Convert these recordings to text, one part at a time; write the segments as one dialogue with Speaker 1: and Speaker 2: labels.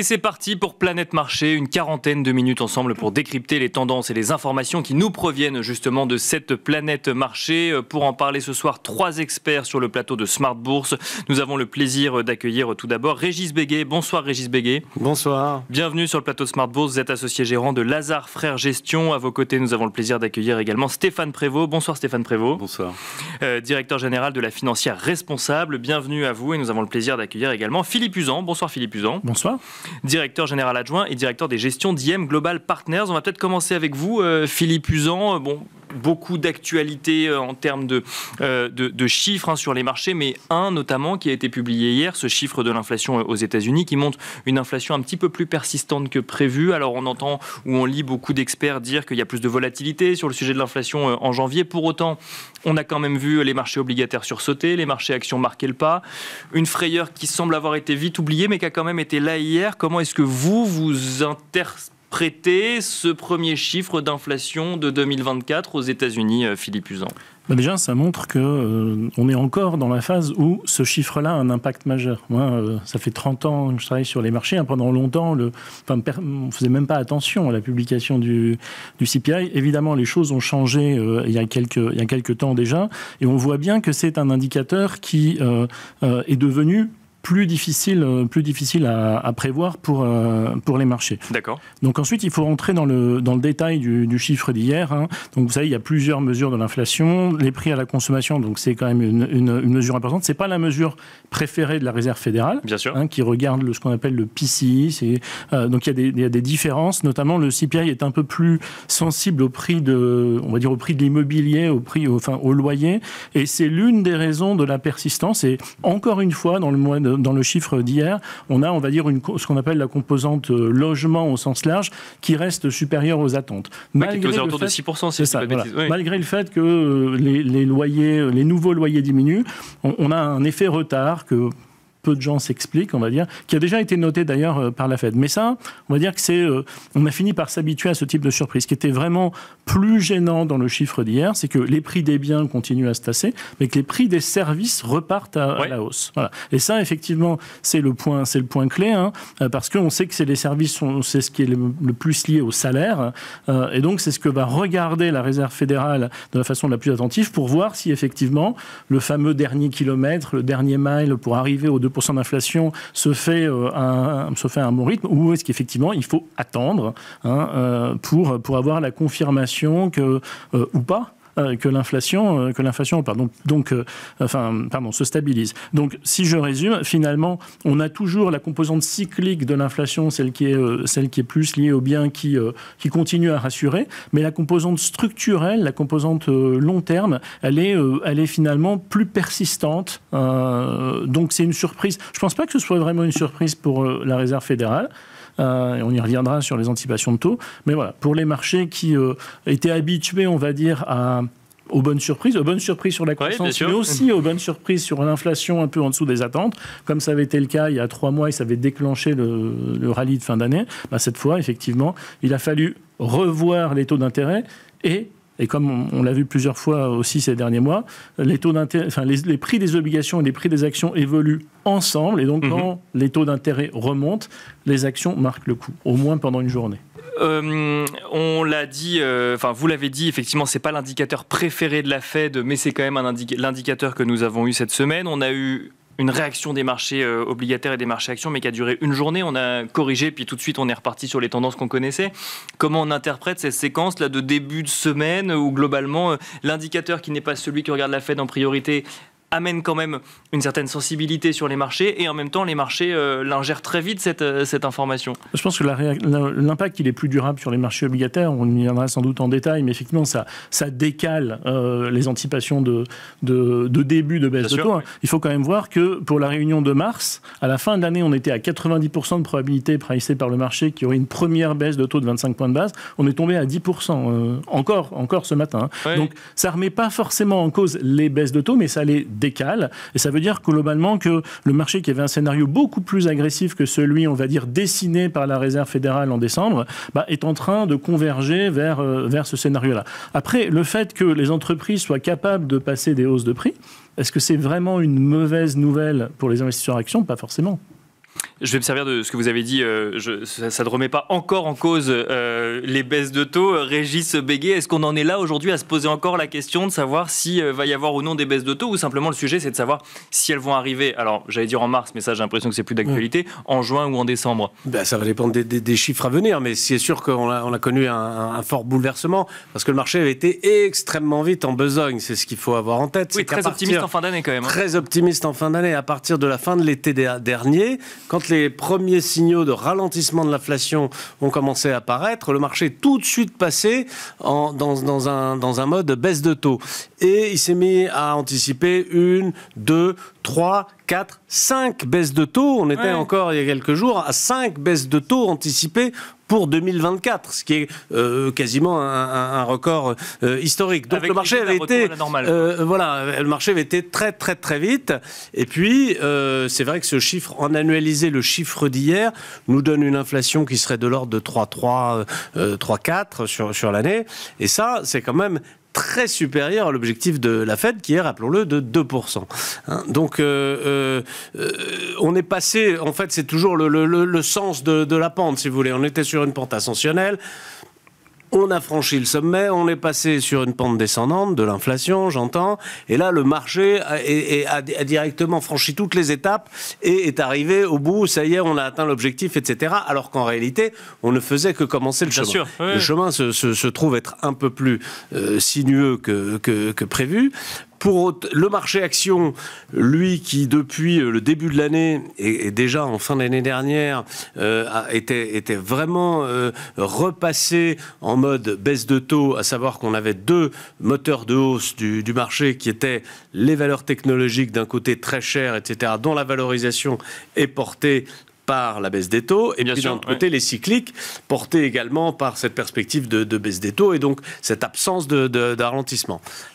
Speaker 1: Et c'est parti pour Planète Marché, une quarantaine de minutes ensemble pour décrypter les tendances et les informations qui nous proviennent justement de cette planète marché. Euh, pour en parler ce soir, trois experts sur le plateau de Smart Bourse. Nous avons le plaisir d'accueillir tout d'abord Régis Béguet. Bonsoir Régis Béguet.
Speaker 2: Bonsoir.
Speaker 1: Bienvenue sur le plateau de Smart Bourse. Vous êtes associé gérant de Lazare Frères Gestion. À vos côtés, nous avons le plaisir d'accueillir également Stéphane Prévost. Bonsoir Stéphane Prévost. Bonsoir. Euh, directeur général de la financière responsable. Bienvenue à vous et nous avons le plaisir d'accueillir également Philippe Usan. Bonsoir Philippe Usan. Bonsoir directeur général adjoint et directeur des gestions d'IM Global Partners. On va peut-être commencer avec vous, euh, Philippe Usan. Euh, bon, beaucoup d'actualités euh, en termes de, euh, chiffres hein, sur les marchés, mais un notamment qui a été publié hier, ce chiffre de l'inflation euh, aux États-Unis qui montre une inflation un petit peu plus persistante que prévu. Alors on entend ou on lit beaucoup d'experts dire qu'il y a plus de volatilité sur le sujet de l'inflation en janvier. Pour autant, on a quand même vu les marchés obligataires sursauter, les marchés actions marquer le pas. Une frayeur qui semble avoir été vite oubliée, mais qui a quand même été là hier. Comment est-ce que vous vous inter? prêter ce premier chiffre d'inflation de 2024 aux États-Unis, euh, Philippe Usan
Speaker 3: bah, Déjà, ça montre qu'on euh, est encore dans la phase où ce chiffre-là a un impact majeur. Euh, ça fait 30 ans que je travaille sur les marchés. Hein, pendant longtemps, on ne faisait même pas attention à la publication du, CPI. Évidemment, les choses ont changé il, y a quelques, il y a quelques temps déjà. Et on voit bien que c'est un indicateur qui est devenu plus difficile, euh, plus difficile à, prévoir pour, euh, pour les marchés. D'accord. Donc ensuite, il faut rentrer dans le, dans le détail du, chiffre d'hier. Hein. Donc vous savez, il y a plusieurs mesures de l'inflation, les prix à la consommation, donc c'est quand même une, mesure importante. C'est pas la mesure préférée de la Réserve fédérale, Bien sûr. Hein, qui regarde ce qu'on appelle le PCI. Euh, donc il y, a des, il y, a des différences, notamment le CPI est un peu plus sensible au prix de, on va dire au prix de l'immobilier, au prix, enfin au loyer, et c'est l'une des raisons de la persistance. Et encore une fois, dans le mois de dans le chiffre d'hier, on a, on va dire, une, ce qu'on appelle la composante euh, logement au sens large, qui reste supérieure aux attentes. Malgré, le,
Speaker 1: fait,
Speaker 3: le fait que euh, les, loyers, euh, les nouveaux loyers diminuent, on a un effet retard que peu de gens s'expliquent, on va dire, qui a déjà été noté d'ailleurs euh, par la Fed. Mais ça, on va dire que c'est, euh, on a fini par s'habituer à ce type de surprise. Ce qui était vraiment plus gênant dans le chiffre d'hier, c'est que les prix des biens continuent à se tasser, mais que les prix des services repartent à, la hausse. Et ça, effectivement, c'est le point, c'est le point clé, hein, euh, parce qu'on sait que c'est les services, c'est ce qui est le, plus lié au salaire, et donc c'est ce que va regarder la Réserve fédérale de la façon la plus attentive pour voir si effectivement le fameux dernier kilomètre, le dernier mile pour arriver au d'inflation se fait, à, euh, se fait un bon rythme, ou est-ce qu'effectivement il faut attendre hein, euh, pour, pour avoir la confirmation que, euh, ou pas, euh, que l'inflation, euh, que l'inflation, pardon, donc, euh, enfin, pardon, se stabilise. Donc, si je résume, finalement, on a toujours la composante cyclique de l'inflation, celle qui est, celle qui est plus liée aux biens qui, qui continue à rassurer, mais la composante structurelle, la composante long terme, elle est, elle est finalement plus persistante. donc, c'est une surprise. Je pense pas que ce soit vraiment une surprise pour la Réserve fédérale. Euh, on y reviendra sur les anticipations de taux. Mais voilà, pour les marchés qui euh, étaient habitués, on va dire, à, aux bonnes surprises, aux bonnes surprises sur la croissance, mais aussi aux bonnes surprises sur l'inflation un peu en dessous des attentes, comme ça avait été le cas il y a trois mois et ça avait déclenché le, rallye de fin d'année, bah, cette fois, effectivement, il a fallu revoir les taux d'intérêt et et comme on, l'a vu plusieurs fois aussi ces derniers mois, les, taux enfin, les, prix des obligations et les prix des actions évoluent ensemble. Et donc, mhm. quand les taux d'intérêt remontent, les actions marquent le coup, au moins pendant une journée.
Speaker 1: Euh, on l'a dit, euh, enfin vous l'avez dit, effectivement, c'est pas l'indicateur préféré de la Fed, mais c'est quand même l'indicateur que nous avons eu cette semaine. On a eu une réaction des marchés euh, obligataires et des marchés actions, mais qui a duré une journée. On a corrigé, puis tout de suite, on est reparti sur les tendances qu'on connaissait. Comment on interprète cette séquence là de début de semaine où globalement, euh, l'indicateur qui n'est pas celui qui regarde la Fed en priorité amène quand même une certaine sensibilité sur les marchés et en même temps les marchés euh, l'ingèrent très vite cette, euh, cette, information.
Speaker 3: Je pense que l'impact il est plus durable sur les marchés obligataires, on y viendra sans doute en détail, mais effectivement ça, ça décale euh, les anticipations de, de, début de baisse de taux. Hein. Il faut quand même voir que pour la réunion de mars, à la fin de l'année on était à 90% de probabilité pricée par le marché qu'il y aurait une première baisse de taux de 25 points de base, on est tombé à 10% encore, encore ce matin. Hein. Donc ça remet pas forcément en cause les baisses de taux, mais ça les décale. Et ça veut dire globalement que le marché qui avait un scénario beaucoup plus agressif que celui, on va dire, dessiné par la Réserve fédérale en décembre, bah, est en train de converger vers, euh, vers ce scénario-là. Après, le fait que les entreprises soient capables de passer des hausses de prix, est-ce que c'est vraiment une mauvaise nouvelle pour les investisseurs actions Pas forcément
Speaker 1: je vais me servir de ce que vous avez dit. Euh, je, ça ne remet pas encore en cause euh, les baisses de taux. Euh, Régis Béguet, est-ce qu'on en est là aujourd'hui à se poser encore la question de savoir s'il va y avoir ou non des baisses de taux ou simplement le sujet c'est de savoir si elles vont arriver Alors j'allais dire en mars, mais ça j'ai l'impression que c'est plus d'actualité, en juin ou en décembre
Speaker 2: ben, Ça va dépendre des, chiffres à venir, mais c'est sûr qu'on a, on a connu un, fort bouleversement parce que le marché avait été extrêmement vite en besogne. C'est ce qu'il faut avoir en tête. Oui, très optimiste en fin d'année quand même. Hein. Très optimiste en fin d'année. À partir de la fin de l'été dernier, quand les premiers signaux de ralentissement de l'inflation ont commencé à apparaître, le marché est tout de suite passé dans, un, dans un mode baisse de taux et il s'est mis à anticiper une, deux, trois, quatre, cinq baisses de taux. On était encore il y a quelques jours à cinq baisses de taux anticipées pour 2024, ce qui est euh, quasiment un, record euh, historique. Donc le marché avait été, euh, voilà, le marché avait été très très très vite. Et puis euh, c'est vrai que ce chiffre, en annualisé, le chiffre d'hier nous donne une inflation qui serait de l'ordre de 3,3, 3,4 sur sur l'année. Et ça, c'est quand même très supérieur à l'objectif de la Fed qui est, rappelons-le, de 2%. Hein, donc euh, euh, euh, on est passé, en fait c'est toujours le, sens de, de, la pente si vous voulez, on était sur une pente ascensionnelle on a franchi le sommet, on est passé sur une pente descendante de l'inflation, j'entends, et là le marché a, directement franchi toutes les étapes et est arrivé au bout, ça y est, on a atteint l'objectif, etc. Alors qu'en réalité, on ne faisait que commencer le chemin. Le chemin se, trouve être un peu plus euh, sinueux que prévu. Pour le marché action, lui qui depuis euh, le début de l'année et, déjà en fin d'année dernière euh, était, vraiment euh, repassé en mode baisse de taux, à savoir qu'on avait deux moteurs de hausse du, du marché qui étaient les valeurs technologiques d'un côté très chères, etc., dont la valorisation est portée par la baisse des taux, et Bien puis d'un autre côté, les cycliques, portés également par cette perspective de, baisse des taux et donc cette absence de,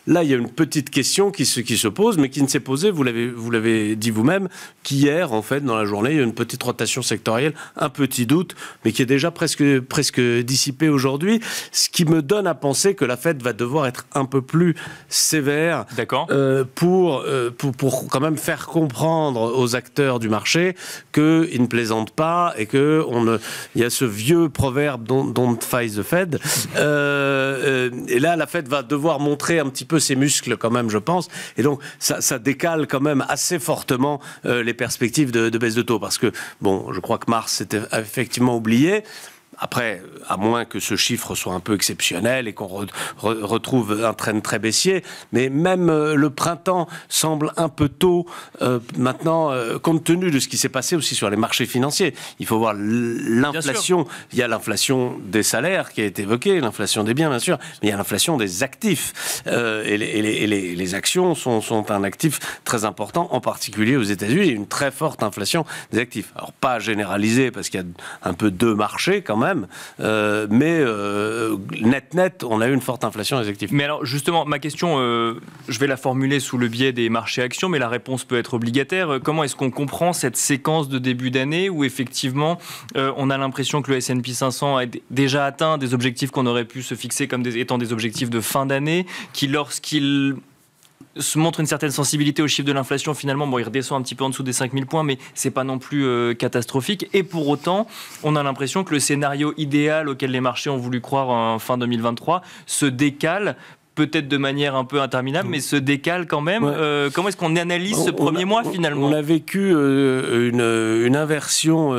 Speaker 2: Là, il y a une petite question qui se, qui se pose, mais qui ne s'est posée, vous l'avez dit vous-même, qu'hier, en fait, dans la journée, il y a une petite rotation sectorielle, un petit doute, mais qui est déjà presque, presque dissipé aujourd'hui, ce qui me donne à penser que la fête va devoir être un peu plus sévère euh, pour, euh, pour, pour quand même faire comprendre aux acteurs du marché qu'il ne plaît pas et que on ne il y a ce vieux proverbe don't, don't the Fed. Euh, euh, et là, la Fed va devoir montrer un petit peu ses muscles quand même, je pense. Et donc, ça, décale quand même assez fortement euh, les perspectives de, baisse de taux parce que bon, je crois que mars s'était effectivement oublié. Après, à moins que ce chiffre soit un peu exceptionnel et qu'on retrouve un train très baissier, mais même euh, le printemps semble un peu tôt euh, maintenant, euh, compte tenu de ce qui s'est passé aussi sur les marchés financiers. Il faut voir l'inflation. Il y a l'inflation des salaires qui a été évoquée, l'inflation des biens, bien sûr, mais il y a l'inflation des actifs. et, les, actions sont, sont, un actif très important, en particulier aux États-Unis. Il y a une très forte inflation des actifs. Alors, pas généralisée, parce qu'il y a un peu deux marchés quand même même. Euh, mais net-net, euh, on a eu une forte inflation des actifs.
Speaker 1: Mais alors, justement, ma question, euh, je vais la formuler sous le biais des marchés actions, mais la réponse peut être obligataire. Comment est-ce qu'on comprend cette séquence de début d'année où, effectivement, on a l'impression que le SP 500 a déjà atteint des objectifs qu'on aurait pu se fixer comme étant des objectifs de fin d'année, qui, lorsqu'il se montre une certaine sensibilité au chiffre de l'inflation. Finalement, bon, il redescend un petit peu en dessous des 5000 points, mais c'est pas non plus euh, catastrophique. Et pour autant, on a l'impression que le scénario idéal auquel les marchés ont voulu croire en fin 2023 se décale peut-être de manière un peu interminable, mais mm. se décale quand même. Euh, comment est-ce qu'on analyse ce
Speaker 2: premier mois finalement On a vécu euh, euh, une, inversion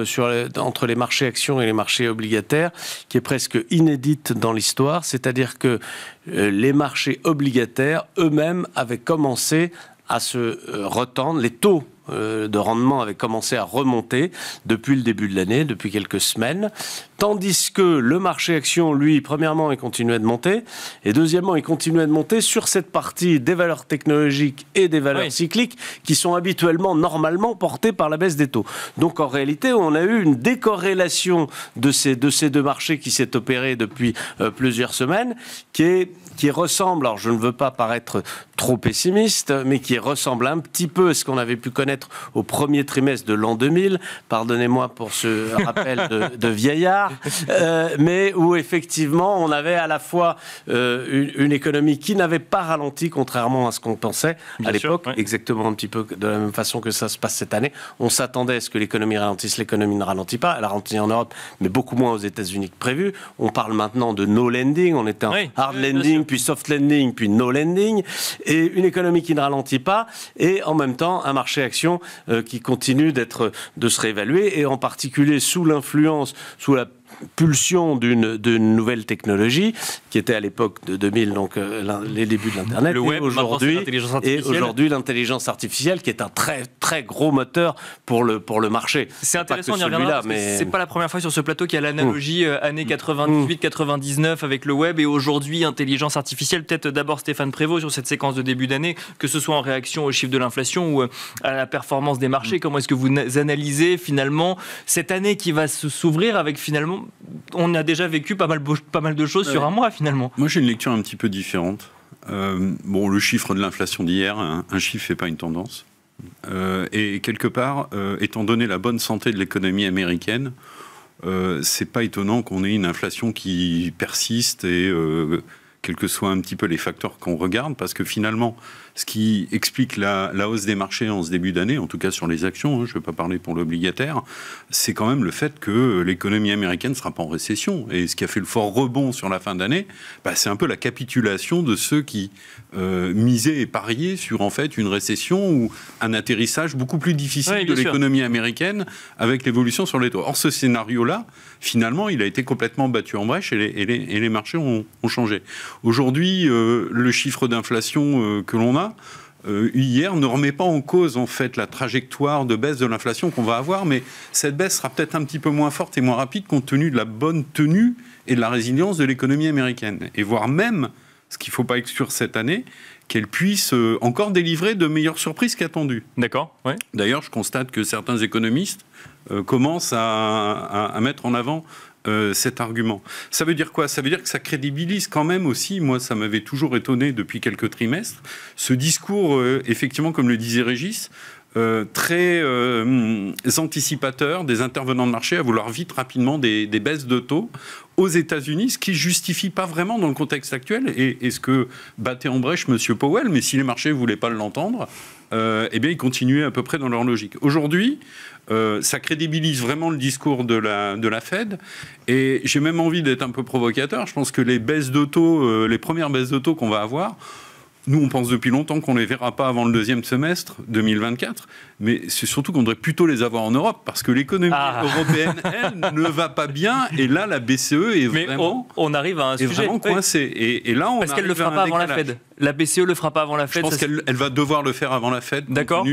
Speaker 2: entre les marchés actions et les marchés obligataires qui est presque inédite dans l'histoire, c'est-à-dire que les marchés obligataires eux-mêmes avaient commencé à se retendre, les taux euh, de rendement avait commencé à remonter depuis le début de l'année, depuis quelques semaines, tandis que le marché action, lui, premièrement, il continuait de monter, et deuxièmement, il continuait de monter sur cette partie des valeurs technologiques et des valeurs cycliques qui sont habituellement, normalement, portées par la baisse des taux. Donc en réalité, on a eu une décorrélation de ces, de ces deux marchés qui s'est opérée depuis euh, plusieurs semaines, qui qui ressemble, alors je ne veux pas paraître trop pessimiste, mais qui ressemble un petit peu à ce qu'on avait pu connaître au premier trimestre de l'an 2000. Pardonnez-moi pour ce rappel de, vieillard, euh, mais où effectivement on avait à la fois euh, une, économie qui n'avait pas ralenti, contrairement à ce qu'on pensait à l'époque, exactement un petit peu de la même façon que ça se passe cette année. On s'attendait à ce que l'économie ralentisse, l'économie ne ralentit pas. Elle a ralenti en Europe, mais beaucoup moins aux États-Unis que prévu. On parle maintenant de no lending, on était en hard lending, puis soft lending, puis no lending et une économie qui ne ralentit pas et en même temps un marché action euh, qui continue d'être de se réévaluer et en particulier sous l'influence, sous la pulsion d'une nouvelle technologie qui était à l'époque de 2000 donc euh, les débuts de l'internet et aujourd'hui et aujourd'hui l'intelligence artificielle qui est un très très gros moteur pour le pour le marché. C'est intéressant on y reviendra mais c'est pas
Speaker 1: la première fois sur ce plateau qu'il y a l'analogie mmh. euh, années 98 mmh. 99 mmh. avec le web et aujourd'hui intelligence artificielle peut-être d'abord Stéphane Prévost sur cette séquence de début d'année que ce soit en réaction au chiffre de l'inflation ou euh, à la performance des marchés comment est-ce que vous analysez finalement cette année qui va s'ouvrir avec finalement on a déjà vécu pas mal, pas mal de choses sur un
Speaker 4: mois finalement. Moi j'ai une lecture un petit peu différente. Euh, bon, le chiffre de l'inflation d'hier, un, chiffre fait pas une tendance. Euh, et quelque part, euh, étant donné la bonne santé de l'économie américaine, c'est pas étonnant qu'on ait une inflation qui persiste et quels que soient un petit peu les facteurs qu'on regarde, parce que finalement, ce qui explique la, hausse des marchés en ce début d'année, en tout cas sur les actions, hein, je ne vais pas parler pour l'obligataire, c'est quand même le fait que l'économie américaine ne sera pas en récession. Et ce qui a fait le fort rebond sur la fin d'année, bah, c'est un peu la capitulation de ceux qui euh, misaient et pariaient sur en fait une récession ou un atterrissage beaucoup plus difficile de l'économie américaine avec l'évolution sur les taux. Or, ce scénario-là, finalement, il a été complètement battu en brèche et les, marchés ont, changé. Aujourd'hui, euh, le chiffre d'inflation euh, que l'on a, euh, hier, ne remet pas en cause en fait la trajectoire de baisse de l'inflation qu'on va avoir, mais cette baisse sera peut-être un petit peu moins forte et moins rapide compte tenu de la bonne tenue et de la résilience de l'économie américaine, et voire même ce qu'il ne faut pas exclure cette année, qu'elle puisse euh, encore délivrer de meilleures surprises qu'attendues. D'accord. Ouais. D'ailleurs, je constate que certains économistes euh, commencent à mettre en avant euh, cet argument. Ça veut dire quoi Ça veut dire que ça crédibilise quand même aussi, moi ça m'avait toujours étonné depuis quelques trimestres, ce discours, euh, effectivement, comme le disait Régis, euh, très anticipateur des intervenants de marché à vouloir vite rapidement des, baisses de taux aux États-Unis, ce qui ne justifie pas vraiment dans le contexte actuel. Et, est ce que battait en brèche M. Powell, mais si les marchés ne voulaient pas l'entendre, euh, eh bien, ils continuaient à peu près dans leur logique. Aujourd'hui, euh, ça crédibilise vraiment le discours de la, Fed. Et j'ai même envie d'être un peu provocateur. Je pense que les baisses de taux, euh, les premières baisses de taux qu'on va avoir, nous, on pense depuis longtemps qu'on ne les verra pas avant le deuxième semestre 2024, mais c'est surtout qu'on devrait plutôt les avoir en Europe, parce que l'économie ah. européenne, elle, ne va pas bien, et là, la BCE est vraiment... On, arrive à un sujet... là, on parce qu'elle ne e le fera pas avant la Fed. La BCE le fera pas avant la Fed. Je pense qu'elle va devoir le faire avant la Fed, compte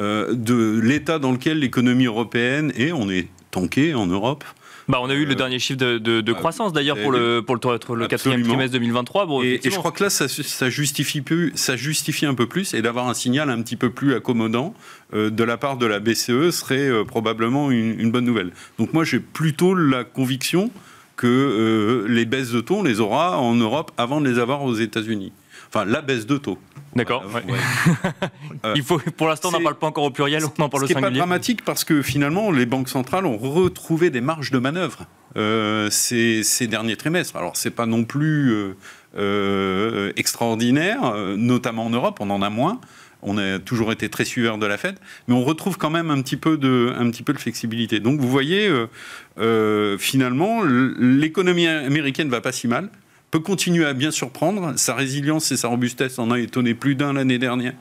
Speaker 4: euh, de, l'état dans lequel l'économie européenne est. On est tanké en Europe. Bah, on a eu le euh, dernier chiffre de, ah, croissance d'ailleurs pour le, pour le, quatrième trimestre 2023. et, je crois que là, ça, justifie plus, ça justifie un peu plus et d'avoir un signal un petit peu plus accommodant euh, de la part de la BCE serait euh, probablement une, bonne nouvelle. Donc moi, j'ai plutôt la conviction que les baisses de taux, les aura en Europe avant de les avoir aux États-Unis enfin la baisse de taux. D'accord. Euh, Il faut, pour l'instant, on n'en parle pas encore au pluriel, on en parle au singulier. C'est pas dramatique parce que finalement, les banques centrales ont retrouvé des marges de manœuvre euh, ces, derniers trimestres. Alors, c'est pas non plus euh, extraordinaire, notamment en Europe, on en a moins. On a toujours été très suiveurs de la Fed, mais on retrouve quand même un petit peu de, un petit peu de flexibilité. Donc, vous voyez, finalement, l'économie américaine va pas si mal peut continuer à bien surprendre. Sa résilience et sa robustesse en a étonné plus d'un l'année dernière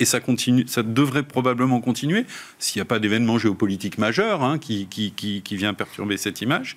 Speaker 4: et ça, continue, ça devrait probablement continuer s'il n'y a pas d'événement géopolitique majeur hein, qui, qui, qui, vient perturber cette image.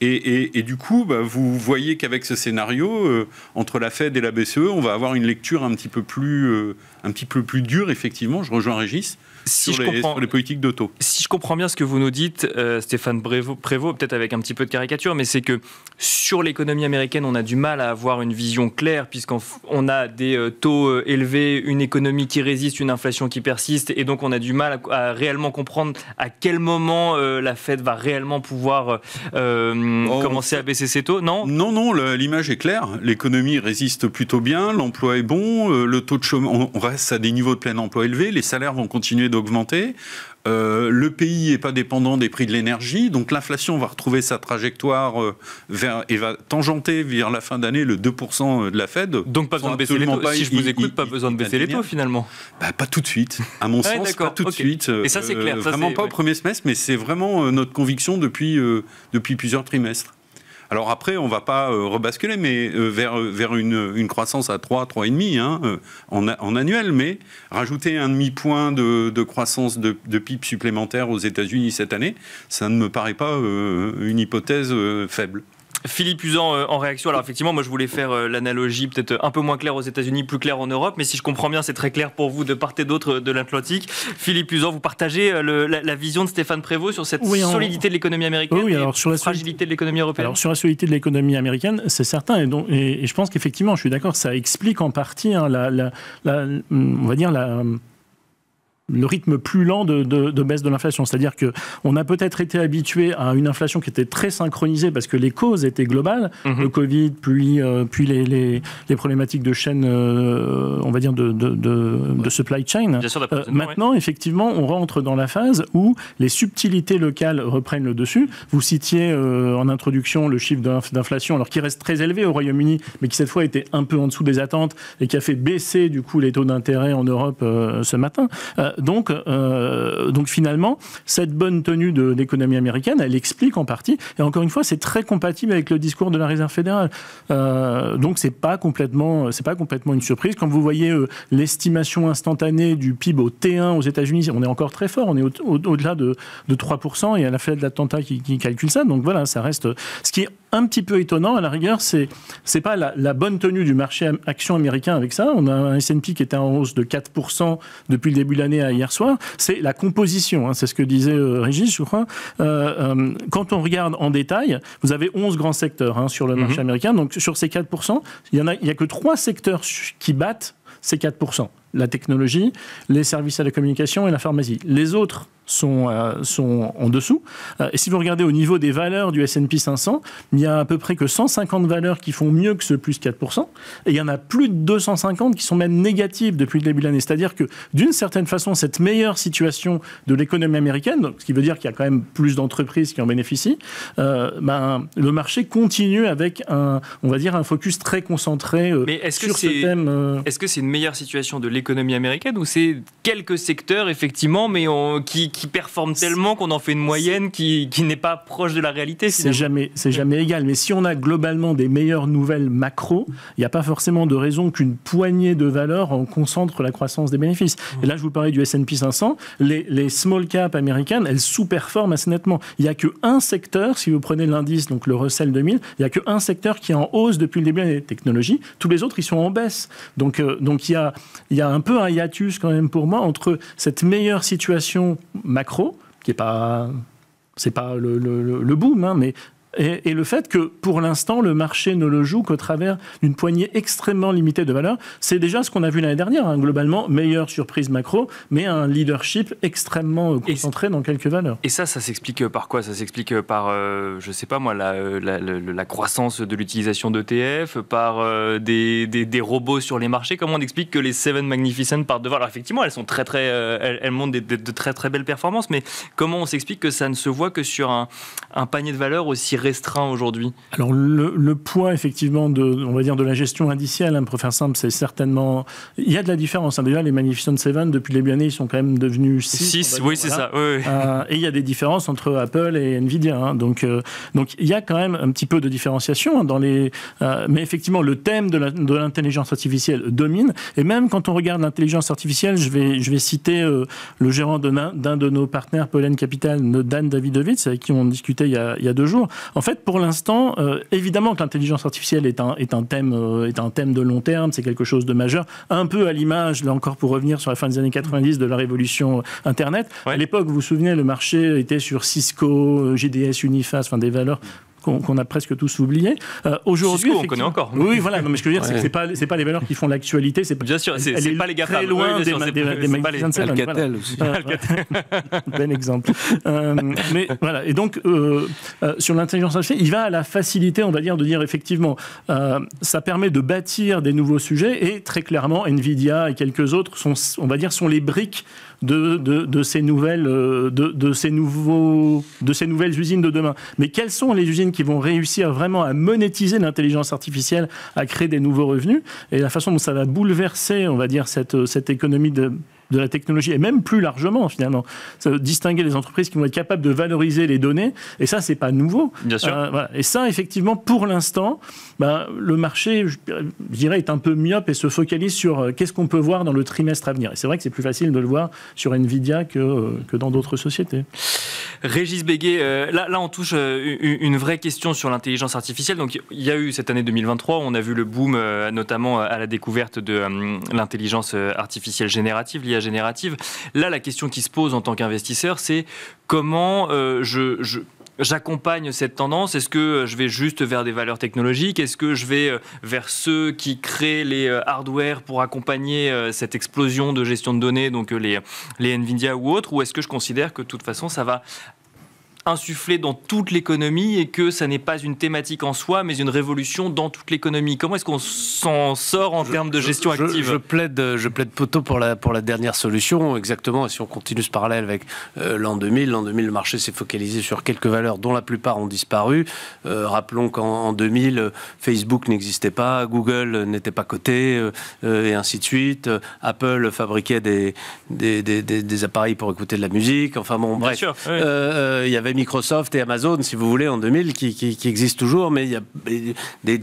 Speaker 4: Et, et, du coup, bah, vous voyez qu'avec ce scénario, euh, entre la Fed et la BCE, on va avoir une lecture un petit peu plus, euh, un petit peu plus dure, effectivement, je rejoins Régis, si sur, je les, les, politiques de taux. Si je comprends bien ce que vous nous dites, euh, Stéphane Prévost,
Speaker 1: peut-être avec un petit peu de caricature, mais c'est que sur l'économie américaine, on a du mal à avoir une vision claire, puisqu'on a des euh, taux euh, élevés, une économie qui résiste, une inflation qui persiste, et donc on a du mal à, réellement comprendre à quel moment la Fed va réellement pouvoir
Speaker 4: oh, commencer à baisser ses taux, non Non, non, l'image est claire. L'économie résiste plutôt bien, l'emploi est bon, le taux de chômage, on reste à des niveaux de plein emploi élevés, les salaires vont continuer d'augmenter. Euh, le pays n'est pas dépendant des prix de l'énergie, donc l'inflation va retrouver sa trajectoire euh, et va tangenter vers la fin d'année le 2% euh, de la Fed. Donc pas besoin de baisser les taux. si je vous écoute, pas besoin de baisser les taux finalement. Bah, pas tout de suite, à mon ah sens, pas tout de suite. et ça c'est clair. vraiment pas au premier semestre, mais c'est vraiment notre conviction depuis, depuis plusieurs trimestres. Alors après, on ne va pas euh, rebasculer, mais euh, vers, euh, une, croissance à 3, 3,5 hein, en, en, annuel, mais rajouter un demi-point de, croissance de, de PIB supplémentaire aux États-Unis cette année, ça ne me paraît pas une hypothèse faible.
Speaker 1: Philippe Usan, euh, en réaction, alors effectivement, moi je voulais faire euh, l'analogie peut-être un peu moins claire aux États-Unis, plus claire en Europe, mais si je comprends bien, c'est très clair pour vous de part et d'autre euh, de l'Atlantique. Philippe Usan, vous partagez la, vision de Stéphane Prévost sur cette solidité de l'économie américaine
Speaker 3: et sur la fragilité de
Speaker 1: l'économie européenne
Speaker 3: sur la solidité de l'économie américaine, c'est certain, et, je pense qu'effectivement, je suis d'accord, ça explique en partie hein, on va dire la le rythme plus lent de, de, de baisse de l'inflation. C'est-à-dire que on a peut-être été habitué à une inflation qui était très synchronisée parce que les causes étaient globales, mhm. le Covid, puis, euh, puis les, les, les, problématiques de chaîne, euh, on va dire, de, de, de supply chain. Euh, maintenant, effectivement, on rentre dans la phase où les subtilités locales reprennent le dessus. Vous citiez en introduction le chiffre d'inflation, alors qui reste très élevé au Royaume-Uni, mais qui cette fois était un peu en dessous des attentes et qui a fait baisser du coup les taux d'intérêt en Europe ce matin donc, euh, donc finalement, cette bonne tenue de l'économie américaine, elle explique en partie. Et encore une fois, c'est très compatible avec le discours de la Réserve fédérale. Euh, donc c'est pas complètement, c'est pas complètement une surprise. Quand vous voyez euh, l'estimation instantanée du PIB au T1 aux États-Unis, on est encore très fort. On est au-delà de, 3% et à la Fed d'Atlanta qui, qui calcule ça. Donc voilà, ça reste. Ce qui est un petit peu étonnant à la rigueur, c'est c'est pas la, la, bonne tenue du marché action américain avec ça. On a un S&P qui était en hausse de 4% depuis le début de l'année à hier soir, c'est la composition. Hein, c'est ce que disait euh, Régis, je crois. Euh, euh, quand on regarde en détail, vous avez 11 grands secteurs hein, sur le marché mhm. américain. Donc sur ces 4%, il n'y a, a que 3 secteurs qui battent ces 4% la technologie, les services à la communication et la pharmacie. Les autres sont, euh, sont en dessous. Euh, et si vous regardez au niveau des valeurs du S&P 500, il n'y a à peu près que 150 valeurs qui font mieux que ce plus 4%, et il y en a plus de 250 qui sont même négatives depuis le début de l'année. C'est-à-dire que, d'une certaine façon, cette meilleure situation de l'économie américaine, donc, ce qui veut dire qu'il y a quand même plus d'entreprises qui en bénéficient, euh, ben, le marché continue avec un, on va dire, un focus très concentré que sur ce thème.
Speaker 1: Est-ce que c'est une meilleure situation de l'économie l'économie américaine ou c'est quelques secteurs, effectivement, mais qui, qui, performent tellement qu'on en fait une moyenne qui, qui n'est pas proche de la
Speaker 3: réalité C'est jamais, c'est jamais égal. Mais si on a globalement des meilleures nouvelles macro, il n'y a pas forcément de raison qu'une poignée de valeurs en concentre la croissance des bénéfices. Et là, je vous parlais du S&P 500. Les, les small cap américaines, elles sous-performent assez nettement. Il n'y a que un secteur, si vous prenez l'indice, donc le Russell 2000, il n'y a qu'un secteur qui est en hausse depuis le début des technologies. Tous les autres, ils sont en baisse. Donc, euh, donc il y a, il y a un peu un hiatus quand même pour moi entre cette meilleure situation macro, qui n'est pas c'est pas le, boom, hein, mais et, le fait que, pour l'instant, le marché ne le joue qu'au travers d'une poignée extrêmement limitée de valeurs, c'est déjà ce qu'on a vu l'année dernière. Hein, globalement, meilleure surprise macro, mais un leadership extrêmement euh, concentré dans quelques valeurs.
Speaker 1: Et ça, ça s'explique par quoi Ça s'explique par, je euh, je sais pas moi, la, croissance de l'utilisation d'ETF, par euh, des, robots sur les marchés. Comment on explique que les Seven Magnificent partent devoir Alors effectivement, elles sont très très, elles, montrent de, très très belles performances, mais comment on s'explique que ça ne se voit que sur un, un panier de valeurs aussi restreint aujourd'hui
Speaker 3: Alors le, poids effectivement de, on va dire, de la gestion indicielle, hein, pour faire simple, c'est certainement... Il y a de la différence. Hein. Déjà, les Magnificent Seven, depuis les début ils sont quand même devenus 6. oui, c'est ça. Euh, et il y a des différences entre Apple et Nvidia. Hein. Donc, euh, donc il y a quand même un petit peu de différenciation hein, dans les... Euh, mais effectivement, le thème de l'intelligence artificielle domine. Et même quand on regarde l'intelligence artificielle, je vais, je vais citer le gérant d'un de, nos partenaires, Pollen Capital, Dan Davidovitz, avec qui on discutait il y il y a deux jours. En fait, pour l'instant, euh, évidemment que l'intelligence artificielle est un, thème, euh, est un thème de long terme, c'est quelque chose de majeur, un peu à l'image, là encore pour revenir sur la fin des années 90 de la révolution euh, Internet. À l'époque, vous vous souvenez, le marché était sur Cisco, GDS, Uniface, enfin des valeurs qu'on a presque tous oublié. Euh, Aujourd'hui, on connaît encore. Oui, voilà. mais ce que je veux dire, c'est que c'est pas c'est pas les valeurs qui font l'actualité. C'est bien sûr. C'est pas les gars très loin des, des, des, pas les... Alcatel ben exemple. euh, mais voilà. Et donc euh, euh, sur l'intelligence artificielle, il va à la facilité, on va dire, de dire effectivement, ça permet de bâtir des nouveaux sujets et très clairement, Nvidia et quelques autres sont, on va dire, sont les briques de, de, de ces nouvelles, de, de ces nouveaux, de ces nouvelles usines de demain. Mais quelles sont les usines qui vont réussir vraiment à monétiser l'intelligence artificielle, à créer des nouveaux revenus. Et la façon dont ça va bouleverser, on va dire, cette, euh, cette économie de de la technologie et même plus largement finalement. Ça distinguer les entreprises qui vont être capables de valoriser les données et ça c'est pas nouveau. Bien sûr. Euh, et ça effectivement pour l'instant, bah, le marché je dirais est un peu myope et se focalise sur euh, qu'est-ce qu'on peut voir dans le trimestre à venir. Et c'est vrai que c'est plus facile de le voir sur Nvidia que, euh, dans d'autres sociétés.
Speaker 1: Régis Béguet, là, là on touche une vraie question sur l'intelligence artificielle. Donc il y a eu cette année 2023, on a vu le boom notamment à la découverte de l'intelligence artificielle générative, générative. Là, la question qui se pose en tant qu'investisseur, c'est comment euh, je, j'accompagne cette tendance Est-ce que euh, je vais juste vers des valeurs technologiques Est-ce que je vais euh, vers ceux qui créent les hardware pour accompagner cette explosion de gestion de données, donc les, les Nvidia ou autres Ou est-ce que je considère que de toute façon, ça va insufflé dans toute l'économie et que ça n'est pas une thématique en soi, mais une révolution dans toute l'économie. Comment est-ce qu'on s'en sort en termes de gestion active je,
Speaker 2: plaide, je plaide poteau pour la, pour la dernière solution, exactement. Et si on continue ce parallèle avec euh, l'an 2000, l'an 2000, le marché s'est focalisé sur quelques valeurs dont la plupart ont disparu. Euh, rappelons qu'en 2000, Facebook n'existait pas, Google n'était pas coté, euh, et ainsi de suite. Apple fabriquait des des, des, des, appareils pour écouter de la musique. Enfin bon, bref, il y avait Microsoft et Amazon, si vous voulez, en 2000, qui, existent toujours, mais il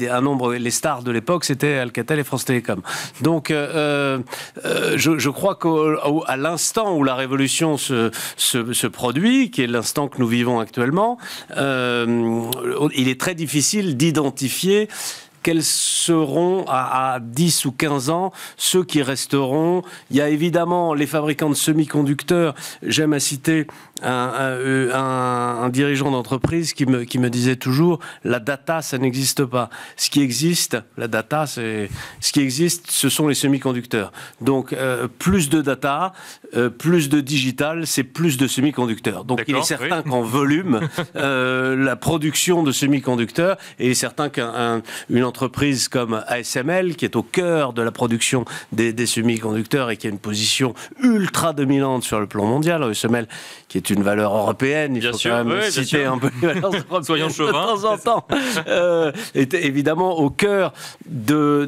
Speaker 2: y a un nombre, les stars de l'époque, c'était Alcatel et France Télécom. Donc, euh, euh, je, crois qu'à l'instant où la révolution se, produit, qui est l'instant que nous vivons actuellement, euh, il est très difficile d'identifier quels seront à, 10 ou 15 ans ceux qui resteront Il y a évidemment les fabricants de semi-conducteurs. J'aime à citer un, euh, dirigeant d'entreprise qui me, disait toujours la data, ça n'existe pas. Ce qui existe, la data, c'est ce qui existe, ce sont les semi-conducteurs. Donc euh, plus de data, euh, plus de digital, c'est plus de semi-conducteurs. Donc il est certain qu'en volume, la production de semi-conducteurs, et il est certain qu'une entreprise entreprises comme ASML, qui est au cœur de la production des, semi-conducteurs et qui a une position ultra dominante sur le plan mondial. ASML, qui est une valeur européenne, il faut quand même citer un peu les valeurs
Speaker 3: de
Speaker 2: temps en temps, euh, est évidemment au cœur de,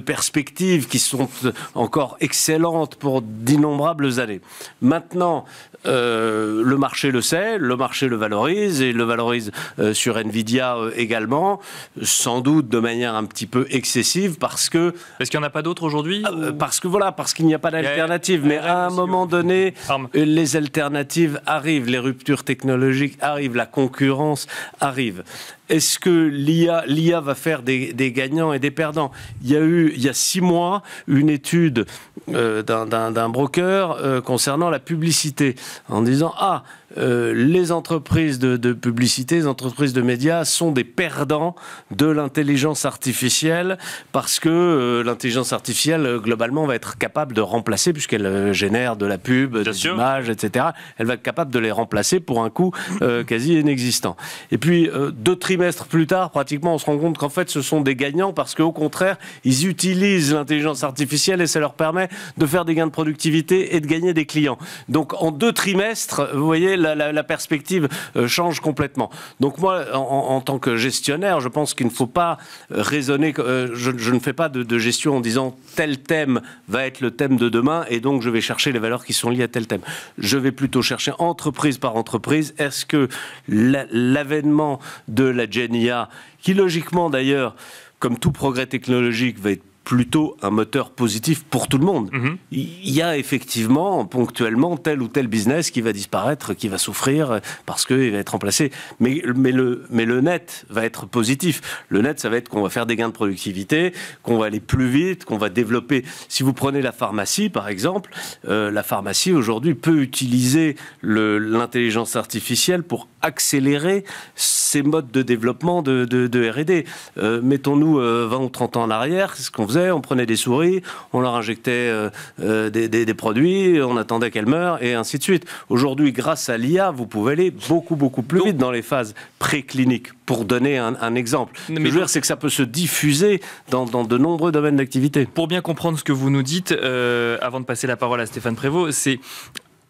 Speaker 2: perspectives qui sont encore excellentes pour d'innombrables années. Maintenant, euh, le marché le sait, le marché le valorise et le valorise euh, sur Nvidia également, sans doute de manière manière un petit peu excessive parce que. Est-ce qu'il n'y en a pas d'autres aujourd'hui euh, Parce que voilà, parce qu'il n'y a pas d'alternative. Mais à un moment donné, les alternatives arrivent, les ruptures technologiques arrivent, la concurrence arrive. Est-ce que l'IA, l'IA va faire des, des, gagnants et des perdants Il y a eu, il y a six mois, une étude euh, d'un, broker euh, concernant la publicité en disant ah euh, les entreprises de, publicité, les entreprises de médias sont des perdants de l'intelligence artificielle parce que euh, l'intelligence artificielle, euh, globalement, va être capable de remplacer, puisqu'elle génère de la pub, des images, etc. Elle va être capable de les remplacer pour un coût quasi inexistant. Et puis, deux trimestres plus tard, pratiquement, on se rend compte qu'en fait, ce sont des gagnants parce qu'au contraire, ils utilisent l'intelligence artificielle et ça leur permet de faire des gains de productivité et de gagner des clients. Donc, en deux trimestres, vous voyez, la, perspective euh, change complètement. Donc moi, en, tant que gestionnaire, je pense qu'il ne faut pas euh, raisonner, euh, je, ne fais pas de, gestion en disant tel thème va être le thème de demain et donc je vais chercher les valeurs qui sont liées à tel thème. Je vais plutôt chercher entreprise par entreprise, est-ce que l'avènement de la Genia, qui logiquement d'ailleurs comme tout progrès technologique va être plutôt un moteur positif pour tout le monde. Mhm. Il y a effectivement ponctuellement tel ou tel business qui va disparaître, qui va souffrir euh, parce qu'il va être remplacé. Mais, mais, le, mais le net va être positif. Le net, ça va être qu'on va faire des gains de productivité, qu'on va aller plus vite, qu'on va développer. Si vous prenez la pharmacie, par exemple, euh, la pharmacie aujourd'hui peut utiliser l'intelligence artificielle pour accélérer ses modes de développement de, RD. Euh, mettons-nous 20 ou 30 ans en arrière, c'est ce qu'on faisait, on prenait des souris, on leur injectait euh, euh, des, produits, on attendait qu'elles meurent, et ainsi de suite. Aujourd'hui, grâce à l'IA, vous pouvez aller beaucoup, beaucoup plus vite dans les phases précliniques, pour donner un, exemple. Mais ce que je veux dire, c'est que ça peut se diffuser dans, de nombreux
Speaker 1: domaines d'activité. Pour bien comprendre ce que vous nous dites, euh, avant de passer la parole à Stéphane Prévost, c'est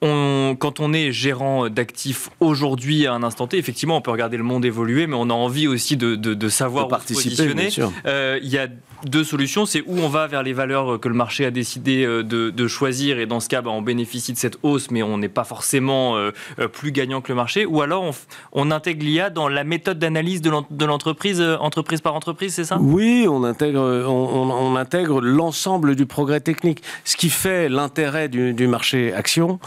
Speaker 1: quand on est gérant d'actifs aujourd'hui à un instant T, effectivement, on peut regarder le monde évoluer, mais on a envie aussi de, savoir participer, euh, Il y a deux solutions, c'est où on va vers les valeurs que le marché a décidé euh, de, choisir, et dans ce cas, bah, on bénéficie de cette hausse, mais on n'est pas forcément euh, plus gagnant que le marché, ou alors on, intègre l'IA dans la méthode d'analyse de l'entreprise, entreprise par entreprise, c'est ça
Speaker 2: Oui, on intègre, on, intègre l'ensemble du progrès technique, ce qui fait l'intérêt du, du marché action.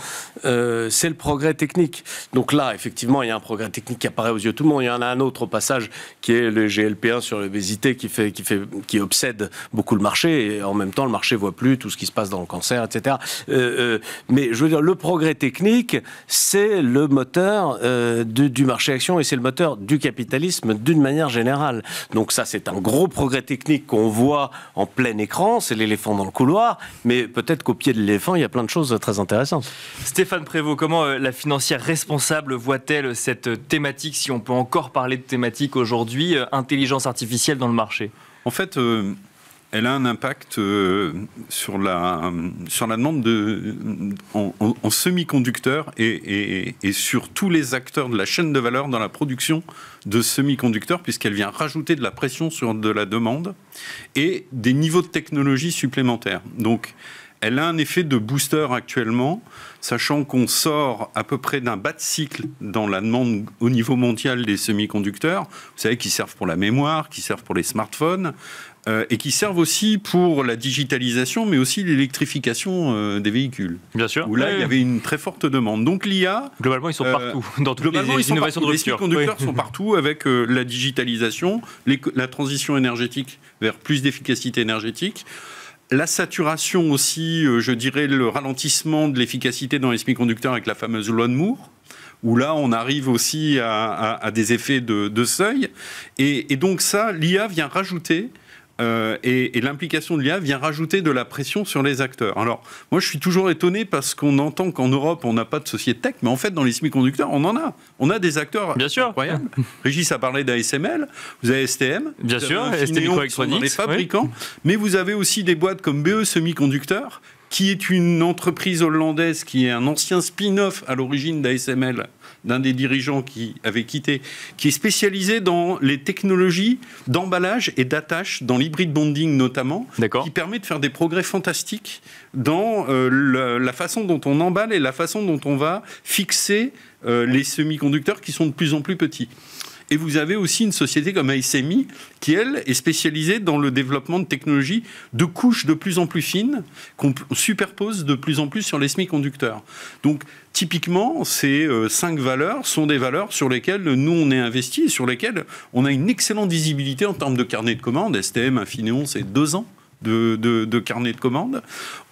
Speaker 2: Euh, c'est le progrès technique. Donc là, effectivement, il y a un progrès technique qui apparaît aux yeux de tout le monde. Il y en a un autre au passage qui est le GLP1 sur l'obésité qui, fait, qui, fait, qui obsède beaucoup le marché et en même temps, le marché voit plus tout ce qui se passe dans le cancer, etc. Euh, euh, mais je veux dire, le progrès technique, c'est le moteur du marché action et c'est le moteur du capitalisme d'une manière générale. Donc ça, c'est un gros progrès technique qu'on voit en plein écran, c'est l'éléphant dans le couloir, mais peut-être qu'au pied de l'éléphant, il y a plein de choses très intéressantes.
Speaker 1: Stéphane Prévost, comment euh, la financière responsable voit-elle cette thématique, si on peut encore parler
Speaker 4: de thématique aujourd'hui, euh, intelligence artificielle dans le marché En fait, euh, elle a un impact sur, la, sur la demande de, en, semi-conducteurs et, et sur tous les acteurs de la chaîne de valeur dans la production de semi-conducteurs, puisqu'elle vient rajouter de la pression sur de la demande et des niveaux de technologie supplémentaires. Donc, elle a un effet de booster actuellement, sachant qu'on sort à peu près d'un bas de cycle dans la demande au niveau mondial des semi-conducteurs, vous savez, qui servent pour la mémoire, qui servent pour les smartphones, euh, et qui servent aussi pour la digitalisation, mais aussi l'électrification euh, des véhicules. Bien sûr. Où là, il y avait une très forte demande. Donc l'IA... Globalement, ils sont euh, partout, dans toutes les innovations de Les semi-conducteurs sont partout avec la digitalisation, la transition énergétique vers plus d'efficacité énergétique. La saturation aussi, euh, je dirais, le ralentissement de l'efficacité dans les semi-conducteurs avec la fameuse loi de Moore où là on arrive aussi à, des effets de, seuil. et, donc ça, l'IA vient rajouter euh, et, l'implication de l'IA vient rajouter de la pression sur les acteurs. Alors, moi, je suis toujours étonné parce qu'on entend qu'en Europe, on n'a pas de société tech, mais en fait, dans les semi-conducteurs, on en a. On a des acteurs Bien sûr. incroyables. Régis a parlé d'ASML, vous avez STM, Bien sûr, les fabricants, mais vous avez aussi des boîtes comme BE Semiconducteurs, qui est une entreprise hollandaise qui est un ancien spin-off à l'origine d'ASML d'un des dirigeants qui avait quitté, qui est spécialisé dans les technologies d'emballage et d'attache, dans l'hybride bonding notamment, qui permet de faire des progrès fantastiques dans euh, la façon dont on emballe et la façon dont on va fixer euh, les semi-conducteurs qui sont de plus en plus petits. Et vous avez aussi une société comme ASMI qui, elle, est spécialisée dans le développement de technologies de couches de plus en plus fines qu'on superpose de plus en plus sur les semi-conducteurs. Donc, typiquement, ces euh, cinq valeurs sont des valeurs sur lesquelles nous, on est investi et sur lesquelles on a une excellente visibilité en termes de carnet de commandes. STM, Infineon, c'est deux ans. De, de, de, carnet de commandes.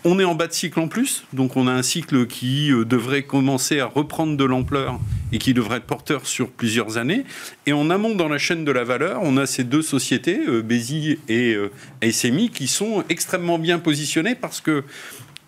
Speaker 4: On est en bas de cycle en plus, donc on a un cycle qui euh, devrait commencer à reprendre de l'ampleur et qui devrait être porteur sur plusieurs années. Et en amont dans la chaîne de la valeur, on a ces deux sociétés, euh, Bézi et ASMI qui sont extrêmement bien positionnées parce que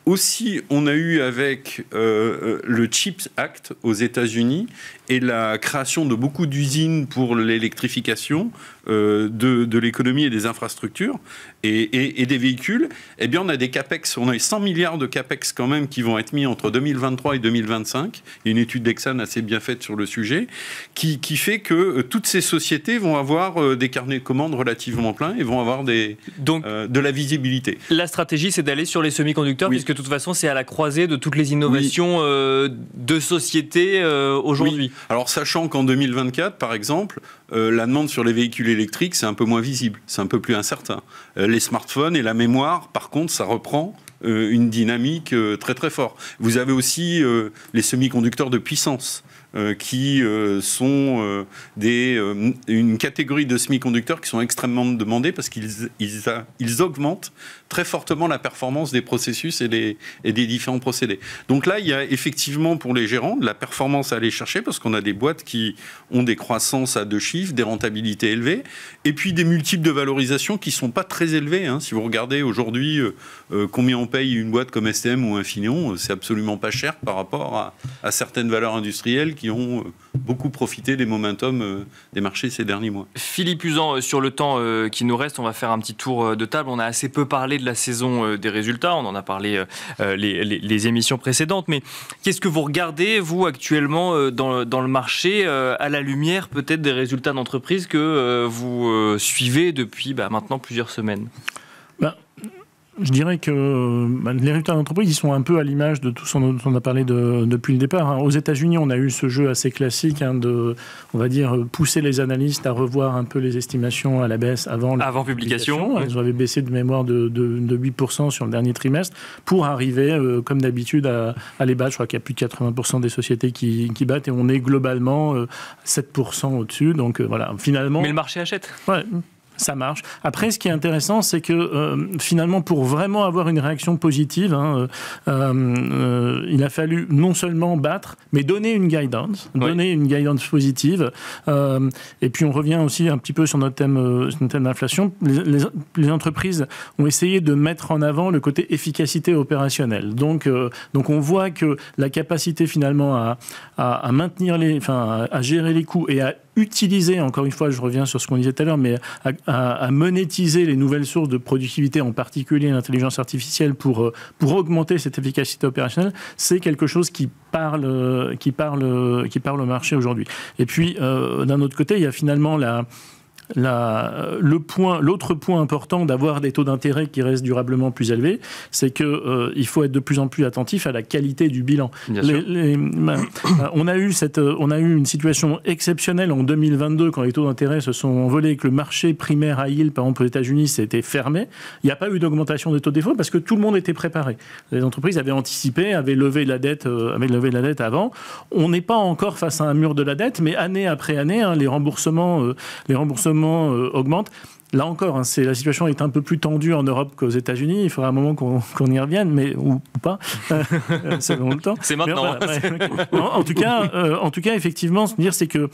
Speaker 4: aussi, on a eu avec euh, euh, le Chips Act aux États-Unis et la création de beaucoup d'usines pour l'électrification, euh, de, l'économie et des infrastructures et, des véhicules, eh bien on a des capex, on a 100 milliards de capex quand même qui vont être mis entre 2023 et 2025. une étude d'Exxon assez bien faite sur le sujet qui, fait que euh, toutes ces sociétés vont avoir euh, des carnets de commandes relativement pleins et vont avoir des, Donc, de la visibilité.
Speaker 1: La stratégie, c'est d'aller sur les semi-conducteurs puisque de toute façon c'est à la croisée de toutes les
Speaker 4: innovations de sociétés aujourd'hui. Alors sachant qu'en 2024, par exemple, euh, la demande sur les véhicules électriques, c'est un peu moins visible, c'est un peu plus incertain. Euh, les smartphones et la mémoire, par contre, ça reprend euh, une dynamique très très forte. Vous avez aussi les semi-conducteurs de puissance. Euh, qui euh, sont euh, des, une catégorie de semi-conducteurs qui sont extrêmement demandés parce qu'ils ils, augmentent très fortement la performance des processus et des, et des différents procédés. Donc là, il y a effectivement pour les gérants de la performance à aller chercher parce qu'on a des boîtes qui ont des croissances à deux chiffres, des rentabilités élevées, et puis des multiples de valorisation qui ne sont pas très élevés. Hein. Si vous regardez aujourd'hui combien on paye une boîte comme STM ou Infineon, c'est absolument pas cher par rapport à, à certaines valeurs industrielles qui ont euh, beaucoup profité des momentum euh, des marchés ces derniers mois.
Speaker 1: Philippe Usan, euh, sur le temps qui nous reste, on va faire un petit tour de table. On a assez peu parlé de la saison des résultats, on en a parlé les, émissions précédentes, mais qu'est-ce que vous regardez, vous, actuellement, dans, le marché, à la lumière peut-être des résultats d'entreprise que vous suivez depuis bah, maintenant plusieurs semaines
Speaker 3: je dirais que euh, les résultats d'entreprise, ils sont un peu à l'image de tout ce dont on a parlé depuis le départ. Hein. Aux États-Unis, on a eu ce jeu assez classique hein, de, on va dire, euh, pousser les analystes à revoir un peu les estimations à la baisse avant la publication. Ils avaient baissé de mémoire de, 8% sur le dernier trimestre pour arriver, euh, comme d'habitude, à, les battre. Je crois qu'il y a plus de 80% des sociétés qui, battent et on est globalement 7% au-dessus. Donc voilà, finalement. Mais le marché achète. Ouais, ça marche. Après, ce qui est intéressant, c'est que euh, finalement, pour vraiment avoir une réaction positive, hein, euh, euh, il a fallu non seulement battre, mais donner une guidance, donner une guidance positive. et puis, on revient aussi un petit peu sur notre thème, thème d'inflation. Les, entreprises ont essayé de mettre en avant le côté efficacité opérationnelle. Donc, donc on voit que la capacité finalement à, à, maintenir les, enfin, à gérer les coûts et à utiliser, encore une fois, je reviens sur ce qu'on disait tout à l'heure, mais à, monétiser les nouvelles sources de productivité, en particulier l'intelligence artificielle, pour, euh, pour augmenter cette efficacité opérationnelle, c'est quelque chose qui parle, euh, qui parle, euh, qui parle au marché aujourd'hui. Et puis, d'un autre côté, il y a finalement la le point, l'autre point important d'avoir des taux d'intérêt qui restent durablement plus élevés, c'est que euh, il faut être de plus en plus attentif à la qualité du bilan. Euh, on a eu cette, euh, on a eu une situation exceptionnelle en 2022 quand les taux d'intérêt se sont envolés que le marché primaire à yield, par exemple aux États-Unis, s'était fermé. Il n'y a pas eu d'augmentation des taux de défaut parce que tout le monde était préparé. Les entreprises avaient anticipé, avaient levé la dette, avaient levé la dette avant. On n'est pas encore face à un mur de la dette, mais année après année, hein, les remboursements, les remboursements euh, augmente. Là encore, hein, c'est la situation est un peu plus tendue en Europe qu'aux États-Unis. Il faudra un moment qu'on y revienne, mais ou, pas, euh, le temps. C'est maintenant. Hein, en tout cas, euh, en tout cas, effectivement, dire c'est que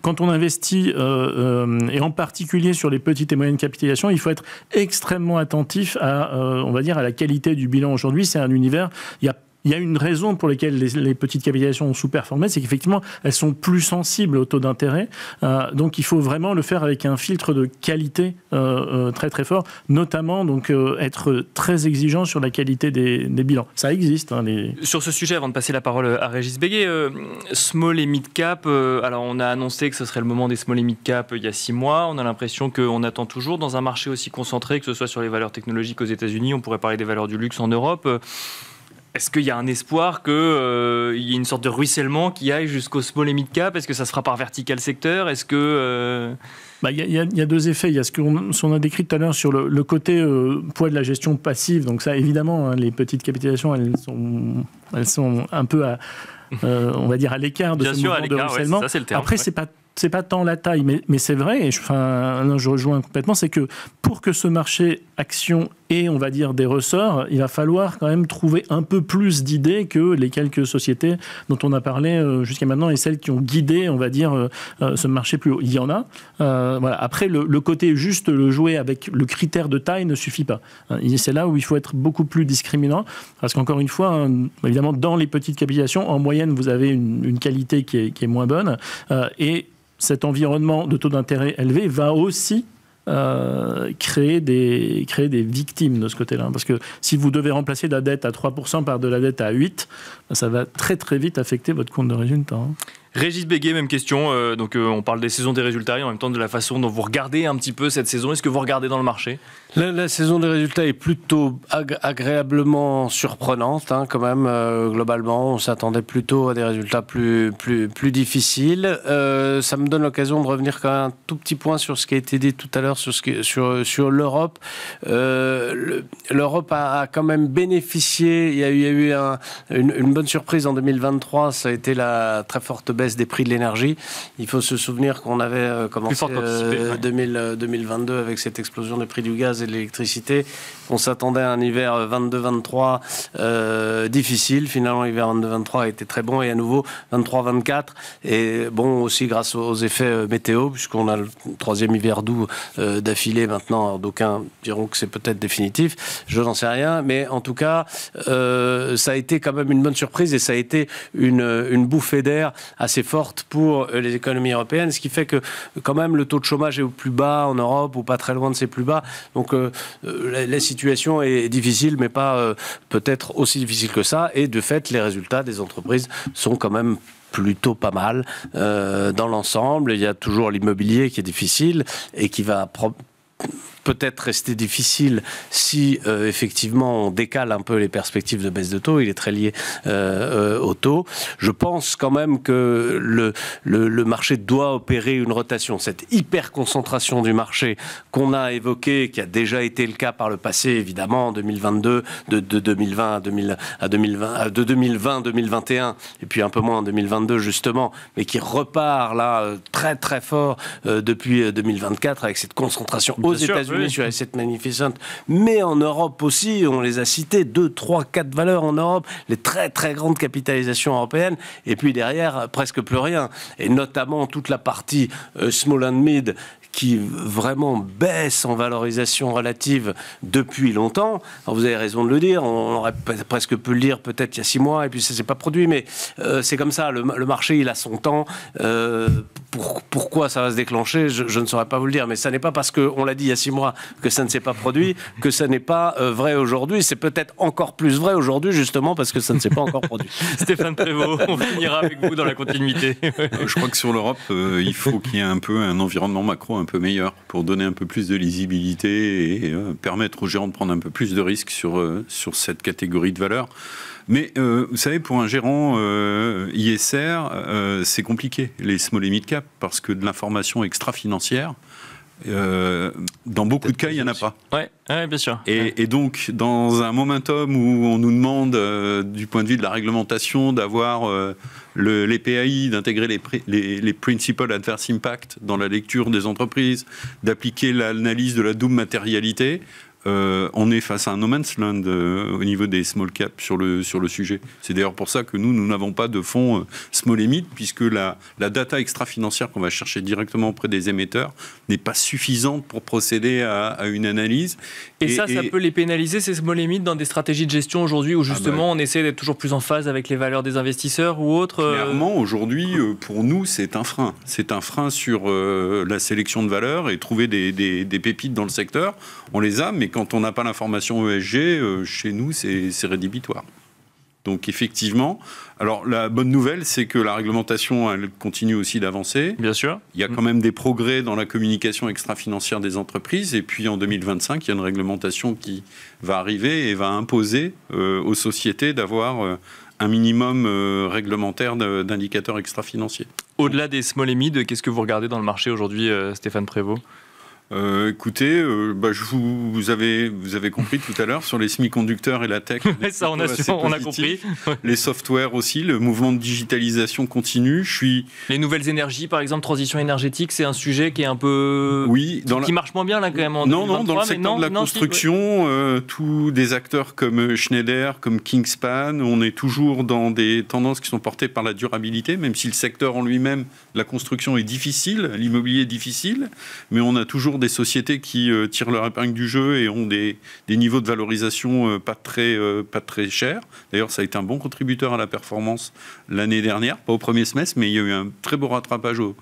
Speaker 3: quand on investit, et en particulier sur les petites et moyennes capitalisations, il faut être extrêmement attentif à, on va dire, à la qualité du bilan aujourd'hui. C'est un univers. Il y a il y a une raison pour laquelle les, petites capitalisations ont sous-performé, c'est qu'effectivement, elles sont plus sensibles au taux d'intérêt. Euh, donc, il faut vraiment le faire avec un filtre de qualité euh, euh, très très fort, notamment donc être très exigeant sur la qualité des, bilans. Ça existe. Hein,
Speaker 1: sur ce sujet, avant de passer la parole à Régis Béguet, small et mid cap. alors, on a annoncé que ce serait le moment des small et mid cap il y a six mois. On a l'impression qu'on attend toujours dans un marché aussi concentré, que ce soit sur les valeurs technologiques aux États-Unis, on pourrait parler des valeurs du luxe en Europe. Est-ce qu'il y a un espoir qu'il euh, y ait une sorte de ruissellement qui aille jusqu'au small et mid cap Est-ce que ça se fera par vertical secteur Est-ce que. Euh,
Speaker 3: bah, il, y a, deux effets. Il y a ce qu'on a décrit tout à l'heure sur le, côté euh, poids de la gestion passive. Donc ça, évidemment, hein, les petites capitalisations, elles sont, elles sont un peu à, on va dire à l'écart de ce mouvement de ruissellement. Après, c'est pas c'est pas tant la taille, mais, c'est vrai, et je, je rejoins complètement, c'est que pour que ce marché action ait, on va dire, des ressorts, il va falloir quand même trouver un peu plus d'idées que les quelques sociétés dont on a parlé euh, jusqu'à maintenant et celles qui ont guidé, on va dire, euh, euh, ce marché plus haut. Il y en a. Après, le, côté juste, le jouer avec le critère de taille ne suffit pas. Hein. C'est là où il faut être beaucoup plus discriminant, parce qu'encore une fois, hein, évidemment, dans les petites capitalisations, en moyenne, vous avez une, qualité qui est, moins bonne. et cet environnement de taux d'intérêt élevé va aussi euh, créer, des, créer des victimes de ce côté-là. Parce que si vous devez remplacer de la dette à 3% par de la dette à 8%, ben, ça va très très vite affecter votre compte de résultat. Hein.
Speaker 1: Régis Béguet, même question. Euh, donc, euh, on parle des saisons des résultats et en même temps de la façon dont vous regardez un petit peu cette saison. Est-ce que vous regardez dans le marché
Speaker 2: la, saison des résultats est plutôt agréablement surprenante, hein, quand même. Euh, globalement, on s'attendait plutôt à des résultats plus, plus, plus difficiles. ça me donne l'occasion de revenir quand même un tout petit point sur ce qui a été dit tout à l'heure sur, sur, sur l'Europe. L'Europe a, quand même bénéficié. Il y a eu, une, une bonne surprise en 2023. Ça a été la très forte baisse des prix de l'énergie. Il faut se souvenir qu'on avait euh, commencé en euh, euh, 2022 avec cette explosion des prix du gaz et de l'électricité. On s'attendait à un hiver 22-23 difficile. Finalement, l'hiver 22-23 a été très bon et à nouveau 23-24 et bon aussi grâce aux effets météo puisqu'on a le troisième hiver doux d'affilée maintenant. D'aucuns diront que c'est peut-être définitif. Je n'en sais rien, mais en tout cas, ça a été quand même une bonne surprise et ça a été une, une bouffée d'air à assez forte pour euh, les économies européennes, ce qui fait que quand même le taux de chômage est au plus bas en Europe ou pas très loin de ses plus bas. Donc euh, euh, la, situation est difficile, mais pas peut-être aussi difficile que ça. Et de fait, les résultats des entreprises sont quand même plutôt pas mal dans l'ensemble. Il y a toujours l'immobilier qui est difficile et qui va peut-être rester difficile si euh, effectivement on décale un peu les perspectives de baisse de taux. Il est très lié euh, euh, au taux. Je pense quand même que le, marché doit opérer une rotation. Cette hyper concentration du marché qu'on a évoquée, qui a déjà été le cas par le passé, évidemment, en 2022, de, 2020 à, 2020, de 2020, 2021, et puis un peu moins en 2022 justement, mais qui repart là très très fort depuis 2024 avec cette concentration aux États-Unis sur les 7 mais en Europe aussi, on les a cités, deux, trois, quatre valeurs en Europe, les très très grandes capitalisations européennes, et puis derrière, presque plus rien. Et notamment toute la partie euh, small and mid qui vraiment baisse en valorisation relative depuis longtemps. vous avez raison de le dire, on aurait presque pu le dire peut-être il y a six mois, et puis ça s'est pas produit, mais euh, c'est comme ça, le, marché il a son temps. Euh, pourquoi ça va se déclencher, je, ne saurais pas vous le dire. Mais ça n'est pas parce qu'on l'a dit il y a six mois que ça ne s'est pas produit que ça n'est pas euh, vrai aujourd'hui. C'est peut-être encore plus vrai aujourd'hui, justement, parce que ça ne s'est pas encore produit. Stéphane Prévost, on finira avec vous dans la continuité.
Speaker 4: Euh, je crois que sur l'Europe, euh, il faut qu'il y ait un peu un environnement macro un peu meilleur pour donner un peu plus de lisibilité et permettre aux gérants de prendre un peu plus de risques sur, sur cette catégorie de valeurs. Mais euh, vous savez, pour un gérant euh, ISR, euh, c'est compliqué, les small et mid cap, parce que de l'information extra-financière, dans beaucoup de cas, il n'y en a pas. Oui, bien sûr. Et, donc, dans un momentum où on nous demande, du point de vue de la réglementation, d'avoir les PAI, d'intégrer les, les, les, Principal Adverse Impact dans la lecture des entreprises, d'appliquer l'analyse de la double matérialité, euh, on est face à un no man's land euh, au niveau des small caps sur le, sur le sujet. C'est d'ailleurs pour ça que nous, nous n'avons pas de fonds euh, small limit, puisque la, la data extra-financière qu'on va chercher directement auprès des émetteurs n'est pas suffisante pour procéder à, une analyse. Et, ça, ça peut
Speaker 1: les pénaliser, ces small emit, dans des stratégies de gestion aujourd'hui où justement ah bah
Speaker 4: on essaie d'être toujours plus en phase avec les valeurs des investisseurs ou autres Clairement, aujourd'hui, pour nous, c'est un frein. C'est un frein sur la sélection de valeurs et trouver des, des, des pépites dans le secteur. On les a, mais quand on n'a pas l'information ESG, euh, chez nous, c'est rédhibitoire. Donc effectivement, alors la bonne nouvelle, c'est que la réglementation, continue aussi d'avancer. Bien sûr. Il y a quand même des progrès dans la communication extra-financière des entreprises. Et puis en 2025, il y a une réglementation qui va arriver et va imposer euh, aux sociétés d'avoir euh, un minimum réglementaire d'indicateurs extra-financiers. Au-delà des small et mid, qu'est-ce que vous regardez dans le marché aujourd'hui, Stéphane Prévost euh, écoutez, euh, bah, je vous, avez, vous avez compris tout à l'heure sur les semi-conducteurs et la tech. ça, on a, compris. les softwares aussi, le mouvement de digitalisation continue. Je suis... Les nouvelles énergies, par exemple, transition énergétique, c'est un sujet
Speaker 1: qui est un peu. Oui, dans qui, marche moins bien là quand même. non, non, dans le secteur de la construction,
Speaker 4: euh, tous des acteurs comme Schneider, comme Kingspan, on est toujours dans des tendances qui sont portées par la durabilité, même si le secteur en lui-même, la construction est difficile, l'immobilier est difficile, mais on a toujours des sociétés qui euh, tirent leur épingle du jeu et ont des, niveaux de valorisation euh, pas, très, euh, pas très chers. D'ailleurs, ça a été un bon contributeur à la performance l'année dernière, pas au premier semestre, mais il y a eu un très beau rattrapage au,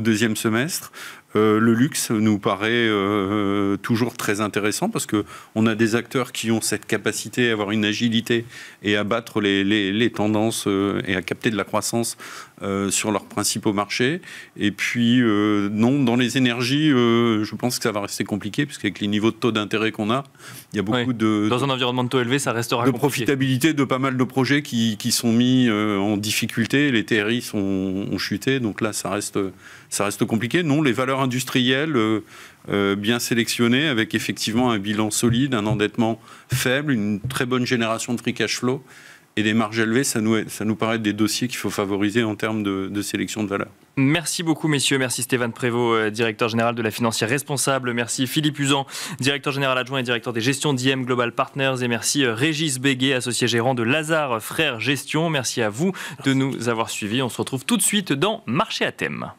Speaker 4: deuxième semestre. le luxe nous paraît toujours très intéressant parce qu'on a des acteurs qui ont cette capacité à avoir une agilité et à battre les, tendances et à capter de la croissance euh, sur leurs principaux marchés. Et puis, euh, non, dans les énergies, euh, je pense que ça va rester compliqué, puisqu'avec les niveaux de taux d'intérêt qu'on a, il y a beaucoup de. Dans un environnement de taux élevé, ça restera De profitabilité de pas mal de projets qui, sont mis en difficulté. Les TRI ont chuté, donc là, ça reste, compliqué. Non, les valeurs industrielles. bien sélectionnées avec effectivement un bilan solide, un endettement faible, une très bonne génération de free cash flow et des marges élevées, ça nous, ça nous paraît des dossiers qu'il faut favoriser en termes de, sélection de valeur. Merci beaucoup, messieurs. Merci Stéphane Prévost,
Speaker 1: euh, directeur général de la financière responsable. Merci Philippe Usan, directeur général adjoint et directeur des gestions d'IM Global Partners. Et merci euh, Régis Béguet, associé gérant de Lazare Frères Gestion. Merci à vous de nous avoir suivis. On se retrouve tout de suite dans Marché à thème.